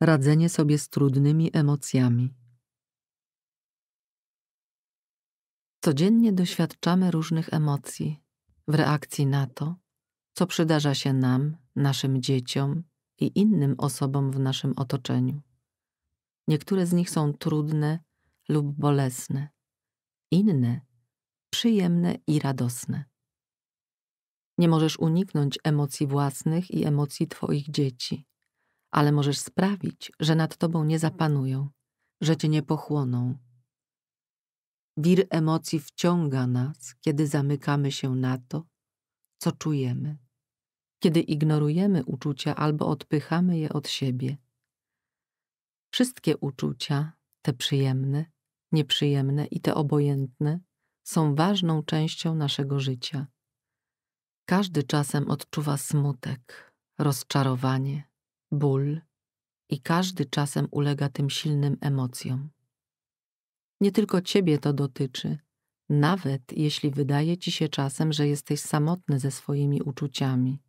radzenie sobie z trudnymi emocjami. Codziennie doświadczamy różnych emocji w reakcji na to, co przydarza się nam, naszym dzieciom i innym osobom w naszym otoczeniu. Niektóre z nich są trudne lub bolesne, inne przyjemne i radosne. Nie możesz uniknąć emocji własnych i emocji Twoich dzieci ale możesz sprawić, że nad tobą nie zapanują, że cię nie pochłoną. Wir emocji wciąga nas, kiedy zamykamy się na to, co czujemy, kiedy ignorujemy uczucia albo odpychamy je od siebie. Wszystkie uczucia, te przyjemne, nieprzyjemne i te obojętne, są ważną częścią naszego życia. Każdy czasem odczuwa smutek, rozczarowanie, ból i każdy czasem ulega tym silnym emocjom. Nie tylko ciebie to dotyczy, nawet jeśli wydaje ci się czasem, że jesteś samotny ze swoimi uczuciami.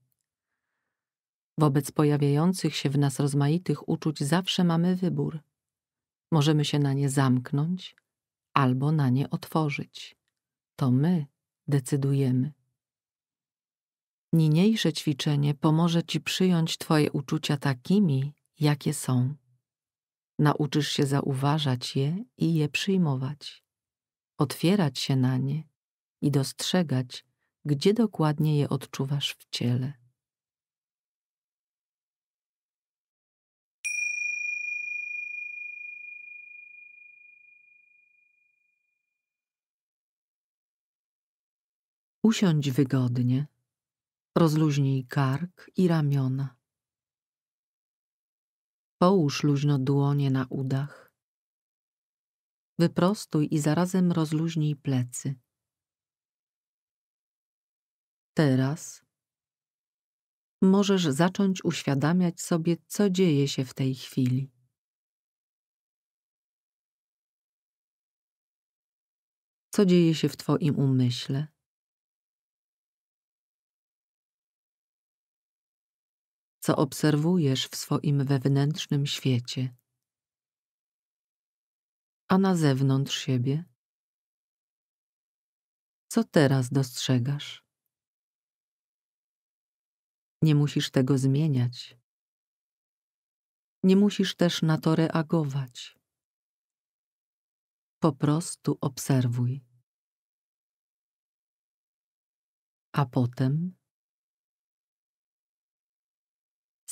Wobec pojawiających się w nas rozmaitych uczuć zawsze mamy wybór. Możemy się na nie zamknąć albo na nie otworzyć. To my decydujemy. Niniejsze ćwiczenie pomoże Ci przyjąć Twoje uczucia takimi, jakie są. Nauczysz się zauważać je i je przyjmować, otwierać się na nie i dostrzegać, gdzie dokładnie je odczuwasz w ciele. Usiądź wygodnie Rozluźnij kark i ramiona. Połóż luźno dłonie na udach. Wyprostuj i zarazem rozluźnij plecy. Teraz możesz zacząć uświadamiać sobie, co dzieje się w tej chwili. Co dzieje się w Twoim umyśle? co obserwujesz w swoim wewnętrznym świecie, a na zewnątrz siebie? Co teraz dostrzegasz? Nie musisz tego zmieniać. Nie musisz też na to reagować. Po prostu obserwuj. A potem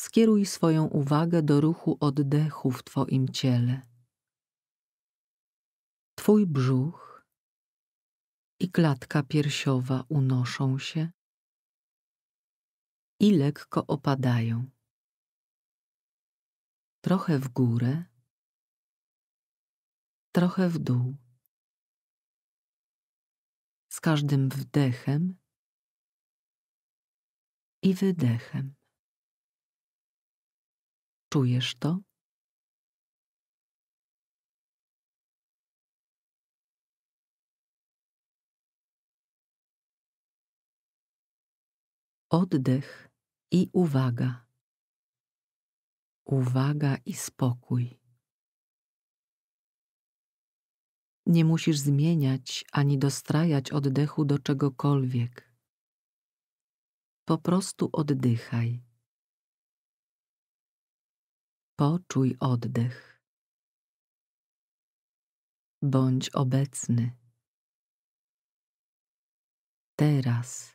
skieruj swoją uwagę do ruchu oddechu w Twoim ciele. Twój brzuch i klatka piersiowa unoszą się i lekko opadają. Trochę w górę, trochę w dół. Z każdym wdechem i wydechem. Czujesz to? Oddech i uwaga. Uwaga i spokój. Nie musisz zmieniać ani dostrajać oddechu do czegokolwiek. Po prostu oddychaj. Poczuj oddech. Bądź obecny. Teraz.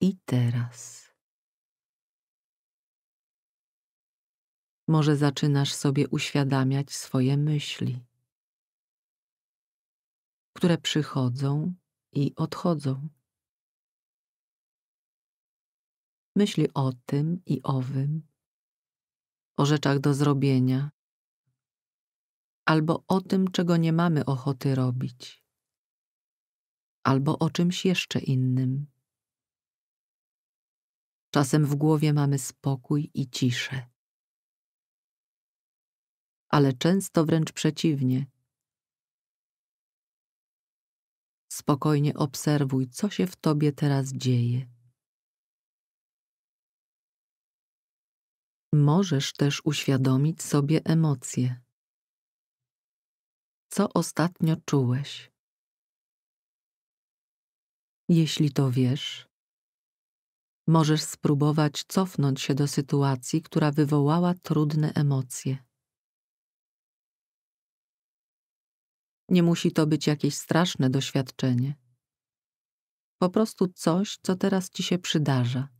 I teraz. Może zaczynasz sobie uświadamiać swoje myśli, które przychodzą i odchodzą. Myśli o tym i owym, o rzeczach do zrobienia, albo o tym, czego nie mamy ochoty robić, albo o czymś jeszcze innym. Czasem w głowie mamy spokój i ciszę. Ale często wręcz przeciwnie. Spokojnie obserwuj, co się w tobie teraz dzieje. Możesz też uświadomić sobie emocje. Co ostatnio czułeś? Jeśli to wiesz, możesz spróbować cofnąć się do sytuacji, która wywołała trudne emocje. Nie musi to być jakieś straszne doświadczenie. Po prostu coś, co teraz ci się przydarza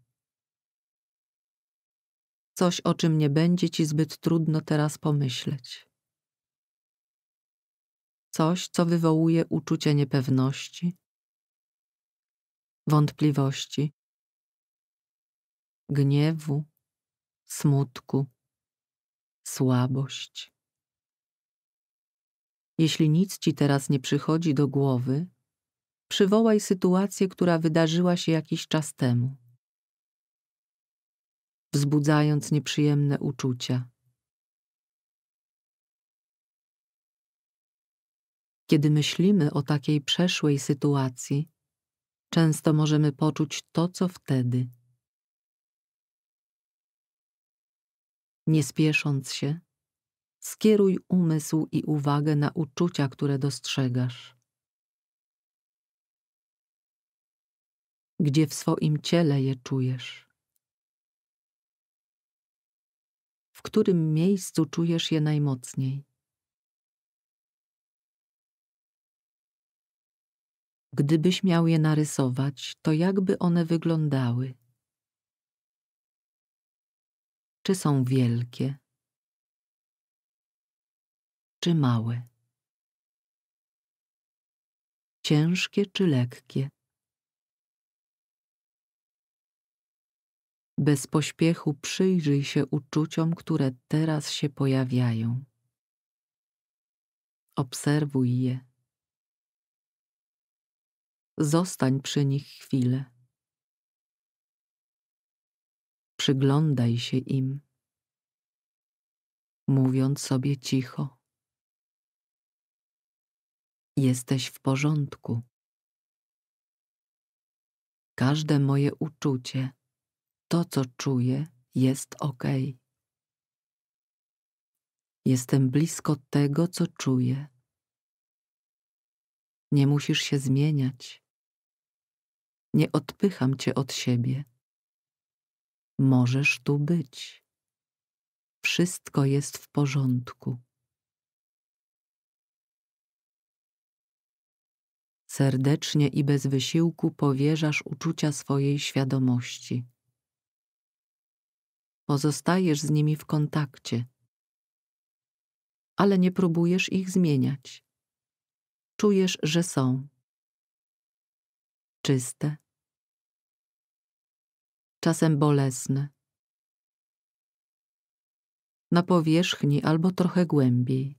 coś, o czym nie będzie ci zbyt trudno teraz pomyśleć. Coś, co wywołuje uczucie niepewności, wątpliwości, gniewu, smutku, słabość. Jeśli nic ci teraz nie przychodzi do głowy, przywołaj sytuację, która wydarzyła się jakiś czas temu wzbudzając nieprzyjemne uczucia. Kiedy myślimy o takiej przeszłej sytuacji, często możemy poczuć to, co wtedy. Nie spiesząc się, skieruj umysł i uwagę na uczucia, które dostrzegasz. Gdzie w swoim ciele je czujesz? w którym miejscu czujesz je najmocniej. Gdybyś miał je narysować, to jakby one wyglądały? Czy są wielkie? Czy małe? Ciężkie czy lekkie? Bez pośpiechu przyjrzyj się uczuciom, które teraz się pojawiają. Obserwuj je. Zostań przy nich chwilę. Przyglądaj się im, mówiąc sobie cicho: Jesteś w porządku. Każde moje uczucie to, co czuję, jest ok. Jestem blisko tego, co czuję. Nie musisz się zmieniać. Nie odpycham cię od siebie. Możesz tu być. Wszystko jest w porządku. Serdecznie i bez wysiłku powierzasz uczucia swojej świadomości. Pozostajesz z nimi w kontakcie, ale nie próbujesz ich zmieniać. Czujesz, że są czyste, czasem bolesne, na powierzchni albo trochę głębiej.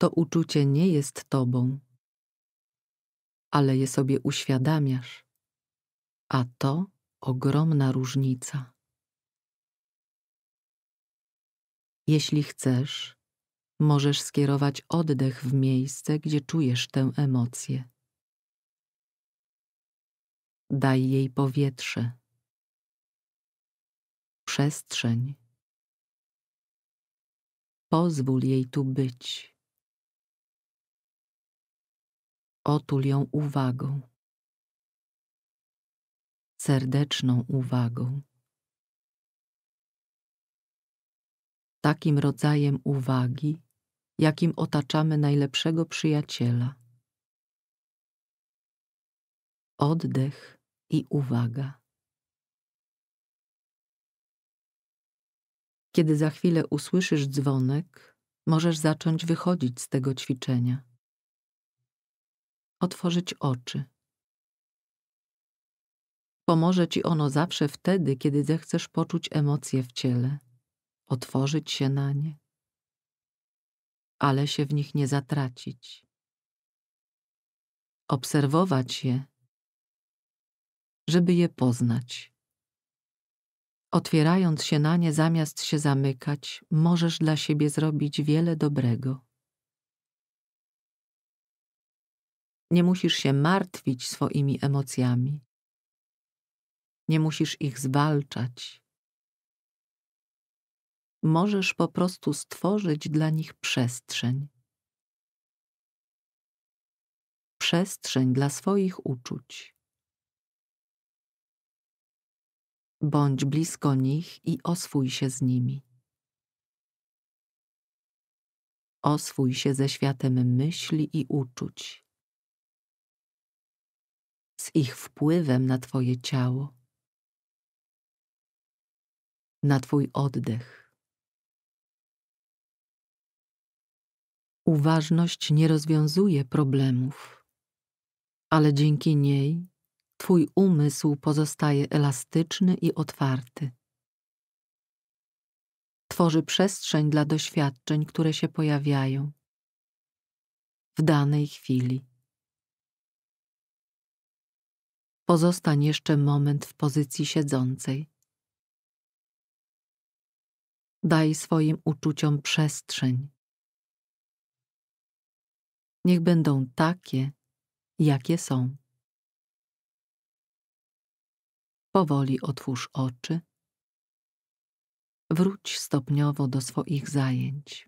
To uczucie nie jest tobą, ale je sobie uświadamiasz, a to ogromna różnica. Jeśli chcesz, możesz skierować oddech w miejsce, gdzie czujesz tę emocję. Daj jej powietrze, przestrzeń. Pozwól jej tu być. Otul ją uwagą serdeczną uwagą. Takim rodzajem uwagi, jakim otaczamy najlepszego przyjaciela. Oddech i uwaga. Kiedy za chwilę usłyszysz dzwonek, możesz zacząć wychodzić z tego ćwiczenia. Otworzyć oczy Pomoże ci ono zawsze wtedy, kiedy zechcesz poczuć emocje w ciele, otworzyć się na nie, ale się w nich nie zatracić. Obserwować je, żeby je poznać. Otwierając się na nie zamiast się zamykać, możesz dla siebie zrobić wiele dobrego. Nie musisz się martwić swoimi emocjami. Nie musisz ich zwalczać. Możesz po prostu stworzyć dla nich przestrzeń. Przestrzeń dla swoich uczuć. Bądź blisko nich i oswój się z nimi. Oswój się ze światem myśli i uczuć, z ich wpływem na Twoje ciało na Twój oddech. Uważność nie rozwiązuje problemów, ale dzięki niej Twój umysł pozostaje elastyczny i otwarty. Tworzy przestrzeń dla doświadczeń, które się pojawiają w danej chwili. Pozostań jeszcze moment w pozycji siedzącej. Daj swoim uczuciom przestrzeń. Niech będą takie, jakie są. Powoli otwórz oczy. Wróć stopniowo do swoich zajęć.